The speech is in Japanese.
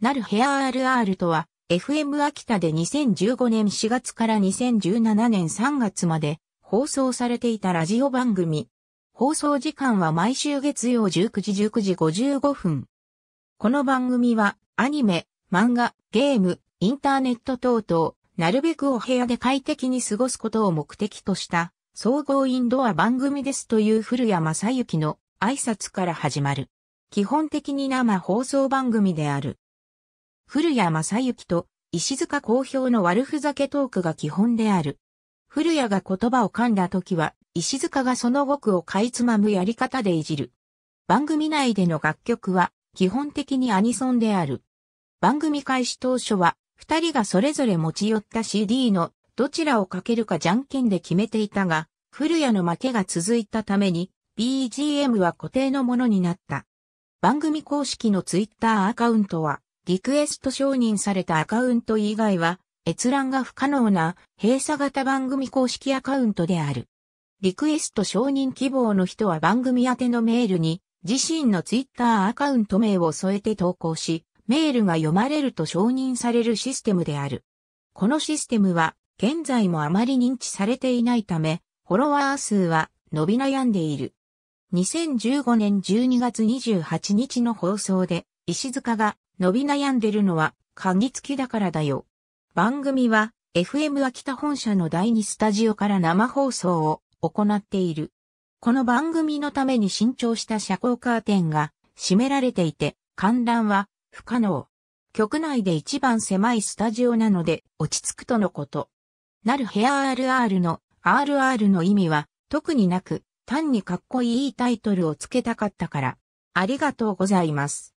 なるヘア RR とは、FM 秋田で2015年4月から2017年3月まで放送されていたラジオ番組。放送時間は毎週月曜19時19時55分。この番組はアニメ、漫画、ゲーム、インターネット等々、なるべくお部屋で快適に過ごすことを目的とした総合インドア番組ですという古谷正幸の挨拶から始まる。基本的に生放送番組である。古谷正幸と石塚公表の悪ふざけトークが基本である。古谷が言葉を噛んだ時は、石塚がその語句をかいつまむやり方でいじる。番組内での楽曲は、基本的にアニソンである。番組開始当初は、二人がそれぞれ持ち寄った CD のどちらをかけるかじゃんけんで決めていたが、古谷の負けが続いたために、BGM は固定のものになった。番組公式のツイッターアカウントは、リクエスト承認されたアカウント以外は、閲覧が不可能な閉鎖型番組公式アカウントである。リクエスト承認希望の人は番組宛てのメールに自身のツイッターアカウント名を添えて投稿し、メールが読まれると承認されるシステムである。このシステムは現在もあまり認知されていないため、フォロワー数は伸び悩んでいる。2015年12月28日の放送で石塚が伸び悩んでるのは、鍵付きだからだよ。番組は、FM 秋田本社の第2スタジオから生放送を行っている。この番組のために新調した遮光カーテンが閉められていて、観覧は不可能。局内で一番狭いスタジオなので落ち着くとのこと。なるヘア RR の RR の意味は特になく、単にかっこいいタイトルをつけたかったから。ありがとうございます。